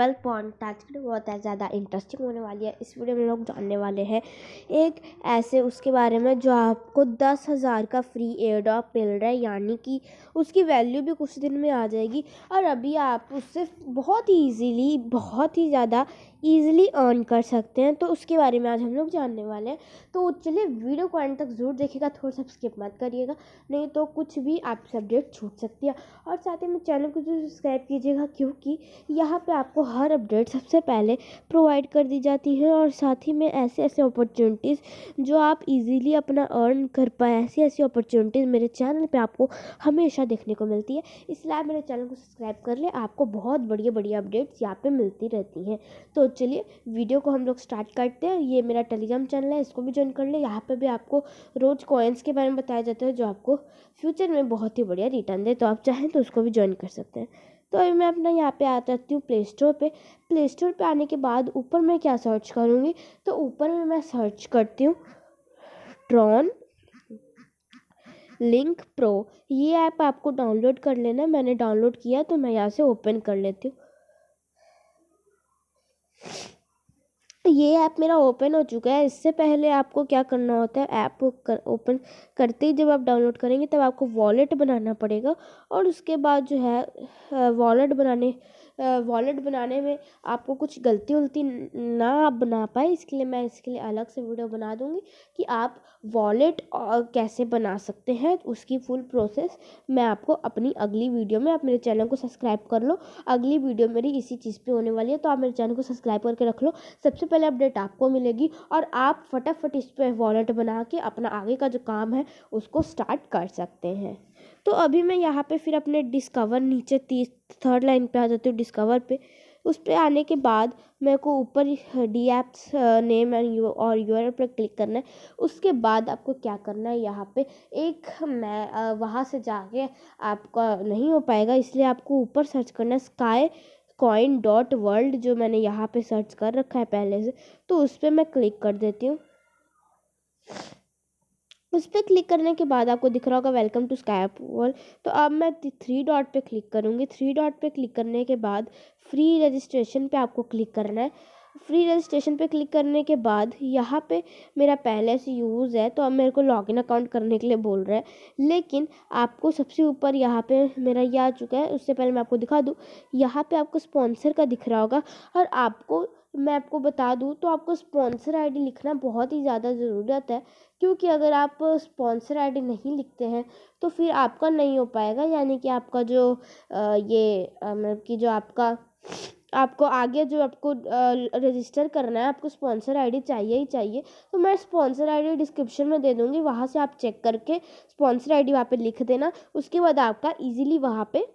twelve point transcript बहुत ज़्यादा interesting होने वाली है इस वीडियो में लोग जानने वाले हैं एक ऐसे उसके बारे में जो आपको दस हज़ार का फ्री ड्रॉप मिल रहा है यानी कि उसकी वैल्यू भी कुछ दिन में आ जाएगी और अभी आप उससे बहुत ही ईजीली बहुत ही ज़्यादा ईजिली अर्न कर सकते हैं तो उसके बारे में आज हम लोग जानने वाले हैं तो चलिए वीडियो को एंड तक ज़रूर देखिएगा थोड़ा सा स्किप मत करिएगा नहीं तो कुछ भी आप सब्जेक्ट छूट सकती है और साथ ही मेरे चैनल को जरूर सब्सक्राइब कीजिएगा क्योंकि यहाँ पे आपको हर अपडेट सबसे पहले प्रोवाइड कर दी जाती है और साथ ही में ऐसे ऐसे अपॉर्चुनिटीज़ जो आप इजीली अपना अर्न कर पाए ऐसी ऐसी अपॉर्चुनिटीज़ मेरे चैनल पे आपको हमेशा देखने को मिलती है इसलिए आप मेरे चैनल को सब्सक्राइब कर लें आपको बहुत बढ़िया बढ़िया अपडेट्स यहाँ पर मिलती रहती हैं तो चलिए वीडियो को हम लोग स्टार्ट करते हैं ये मेरा टेलीग्राम चैनल है इसको भी ज्वाइन कर ले यहाँ पर भी आपको रोज़ कॉइन्स के बारे में बताया जाता है जो आपको फ्यूचर में बहुत ही बढ़िया रिटर्न दे तो आप चाहें तो उसको भी ज्वाइन कर सकते हैं तो अभी मैं अपना यहाँ पे आता रहती हूँ प्ले स्टोर पर प्ले स्टोर पर आने के बाद ऊपर मैं क्या सर्च करूँगी तो ऊपर में मैं सर्च करती हूँ ट्रॉन लिंक प्रो ये ऐप आप आपको डाउनलोड कर लेना मैंने डाउनलोड किया तो मैं यहाँ से ओपन कर लेती हूँ ये ऐप मेरा ओपन हो चुका है इससे पहले आपको क्या करना होता है ऐप कर ओपन करते ही जब आप डाउनलोड करेंगे तब आपको वॉलेट बनाना पड़ेगा और उसके बाद जो है वॉलेट बनाने वॉलेट बनाने में आपको कुछ गलती उलती ना आप बना पाए इसके लिए मैं इसके लिए अलग से वीडियो बना दूँगी कि आप वॉलेट कैसे बना सकते हैं उसकी फुल प्रोसेस मैं आपको अपनी अगली वीडियो में आप मेरे चैनल को सब्सक्राइब कर लो अगली वीडियो मेरी इसी चीज़ पर होने वाली है तो आप मेरे चैनल को सब्सक्राइब करके रख लो सबसे पहले अपडेट आपको मिलेगी और आप फटाफट इस पर वॉलेट बना के अपना आगे का जो काम है उसको स्टार्ट कर सकते हैं तो अभी मैं यहाँ पे फिर अपने डिस्कवर नीचे तीस थर्ड लाइन पे आ जाती हूँ डिस्कवर पे उस पर आने के बाद मेरे को ऊपर the apps name and you और यू पर क्लिक करना है उसके बाद आपको क्या करना है यहाँ पे एक मैं वहाँ से जाके आपका नहीं हो पाएगा इसलिए आपको ऊपर सर्च करना है स्काई कॉइन डॉट वर्ल्ड जो मैंने यहाँ पे सर्च कर रखा है पहले से तो उस पर मैं क्लिक कर देती हूँ उस पर क्लिक करने के बाद आपको दिख रहा होगा वेलकम टू स्कैप वर्ल्ड तो अब मैं थ्री डॉट पे क्लिक करूँगी थ्री डॉट पे क्लिक करने के बाद फ्री रजिस्ट्रेशन पे आपको क्लिक करना है फ्री रजिस्ट्रेशन पे क्लिक करने के बाद यहाँ पे मेरा पहले से यूज़ है तो अब मेरे को लॉगिन अकाउंट करने के लिए बोल रहा है लेकिन आपको सबसे ऊपर यहाँ पे मेरा ये आ चुका है उससे पहले मैं आपको दिखा दूँ यहाँ पे आपको स्पॉन्सर का दिख रहा होगा और आपको मैं आपको बता दूँ तो आपको स्पॉन्सर आईडी लिखना बहुत ही ज़्यादा ज़रूरत है क्योंकि अगर आप स्पॉन्सर आईडी नहीं लिखते हैं तो फिर आपका नहीं हो पाएगा यानी कि आपका जो ये मतलब कि जो आपका आपको आगे जो आपको रजिस्टर करना है आपको स्पॉन्सर आईडी चाहिए ही चाहिए तो मैं स्पॉन्सर आईडी डिस्क्रिप्शन में दे दूँगी वहाँ से आप चेक करके स्पॉन्सर आईडी वहाँ पर लिख देना उसके बाद आपका इजीली वहाँ पे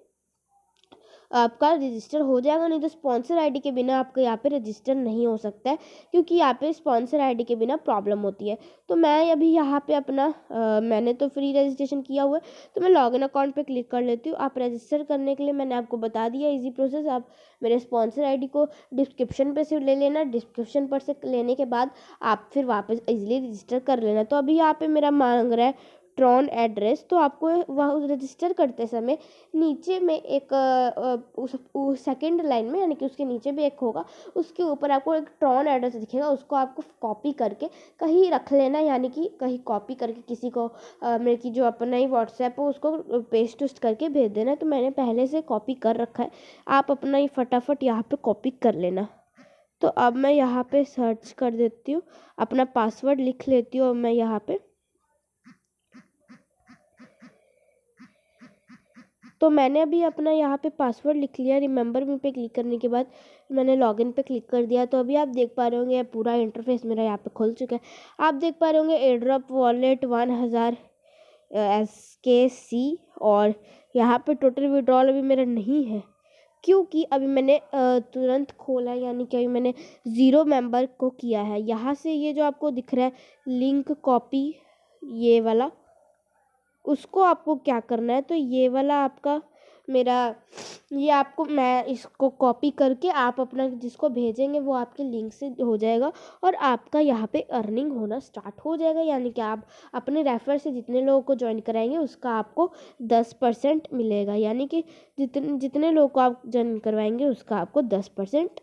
आपका रजिस्टर हो जाएगा नहीं तो स्पॉन्सर आईडी के बिना आपका यहाँ पे रजिस्टर नहीं हो सकता है क्योंकि यहाँ पे स्पॉन्सर आईडी के बिना प्रॉब्लम होती है तो मैं अभी यहाँ पे अपना आ, मैंने तो फ्री रजिस्ट्रेशन किया हुआ है तो मैं लॉगिन अकाउंट पे क्लिक कर लेती हूँ आप रजिस्टर करने के लिए मैंने आपको बता दिया इजी प्रोसेस आप मेरे स्पॉन्सर आई को डिस्क्रिप्शन पर से ले लेना डिस्क्रिप्शन पर से लेने के बाद आप फिर वापस ईजिली रजिस्टर कर लेना तो अभी यहाँ पर मेरा मांग रहा है इलेक्ट्रॉन एड्रेस तो आपको वह रजिस्टर करते समय नीचे में एक सेकेंड लाइन में यानी कि उसके नीचे भी एक होगा उसके ऊपर आपको एक ट्रॉन एड्रेस दिखेगा उसको आपको कॉपी करके कहीं रख लेना यानी कि कहीं कॉपी करके किसी को मेरे मतलब की जो अपना ही व्हाट्सएप हो उसको पेस्ट उस्ट करके भेज देना तो मैंने पहले से कॉपी कर रखा है आप अपना ही फटाफट यहाँ पर कॉपी कर लेना तो अब मैं यहाँ पे सर्च कर देती हूँ अपना पासवर्ड लिख लेती हूँ और मैं यहाँ पे तो मैंने अभी अपना यहाँ पे पासवर्ड लिख लिया रिमेंबर मी पे क्लिक करने के बाद मैंने लॉगिन पे क्लिक कर दिया तो अभी आप देख पा रहे होंगे पूरा इंटरफेस मेरा यहाँ पे खुल चुका है आप देख पा रहे होंगे एड्रॉप वॉलेट वन हज़ार एस के सी और यहाँ पे टोटल विड्रॉल अभी मेरा नहीं है क्योंकि अभी मैंने तुरंत खोला यानी कि अभी मैंने ज़ीरो मेंबर को किया है यहाँ से ये जो आपको दिख रहा है लिंक कॉपी ये वाला उसको आपको क्या करना है तो ये वाला आपका मेरा ये आपको मैं इसको कॉपी करके आप अपना जिसको भेजेंगे वो आपके लिंक से हो जाएगा और आपका यहाँ पे अर्निंग होना स्टार्ट हो जाएगा यानी कि आप अपने रेफर से जितने लोगों को ज्वाइन कराएंगे उसका आपको दस परसेंट मिलेगा यानी कि जितने जितने लोगों को आप ज्वाइन करवाएंगे उसका आपको दस परसेंट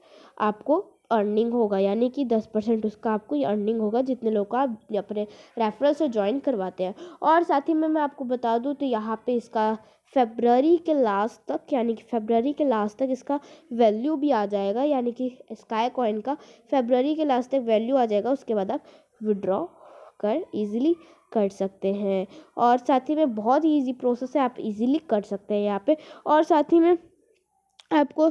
आपको अर्निंग होगा यानी कि दस परसेंट उसका आपको अर्निंग होगा जितने लोग का आप अपने रेफरल से ज्वाइन करवाते हैं और साथ ही में मैं आपको बता दूँ तो यहाँ पे इसका फेबररी के लास्ट तक यानी कि फेबररी के लास्ट तक इसका वैल्यू भी आ जाएगा यानी कि स्काई कॉइन का फेबररी के लास्ट तक वैल्यू आ जाएगा उसके बाद आप विड्रॉ कर इजीली कर सकते हैं और साथ ही में बहुत ही इजी प्रोसेस है आप इजीली कर सकते हैं यहाँ पे और साथ ही में आपको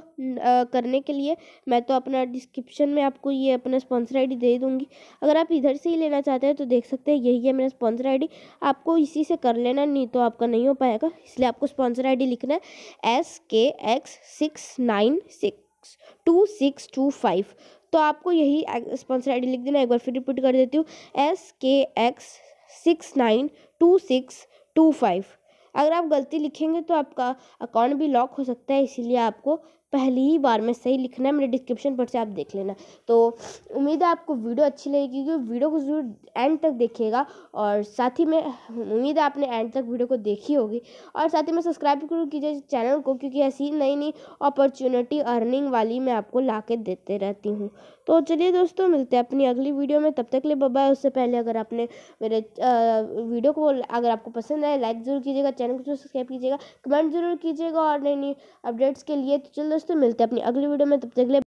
करने के लिए मैं तो अपना डिस्क्रिप्शन में आपको ये अपना स्पॉन्सर आईडी दे दूँगी अगर आप इधर से ही लेना चाहते हैं तो देख सकते हैं यही है मेरा स्पॉन्सर आईडी आपको इसी से कर लेना नहीं तो आपका नहीं हो पाएगा इसलिए आपको स्पॉन्सर आईडी लिखना है S K X six nine six two six two five तो आपको यही स्पॉन्सर डी लिख देना एक बार फिर रिपीट कर देती हूँ S K X six nine two six two five अगर आप गलती लिखेंगे तो आपका अकाउंट भी लॉक हो सकता है इसीलिए आपको पहली ही बार में सही लिखना है मेरे डिस्क्रिप्शन पर से आप देख लेना तो उम्मीद है आपको वीडियो अच्छी लगेगी क्योंकि वीडियो को जरूर एंड तक देखिएगा और साथ ही में उम्मीद है आपने एंड तक वीडियो को देखी होगी और साथ ही में सब्सक्राइब जरूर कीजिए चैनल को क्योंकि ऐसी नई नई अपॉर्चुनिटी अर्निंग वाली मैं आपको ला के देते रहती हूँ तो चलिए दोस्तों मिलते हैं अपनी अगली वीडियो में तब तक ले बाय उससे पहले अगर आपने मेरे वीडियो को अगर आपको पसंद आए लाइक ज़रूर कीजिएगा चैनल को सब्सक्राइब कीजिएगा कमेंट ज़रूर कीजिएगा और नई नई अपडेट्स के लिए तो चलो दोस्तों मिलते हैं अपनी अगली वीडियो में तब तक के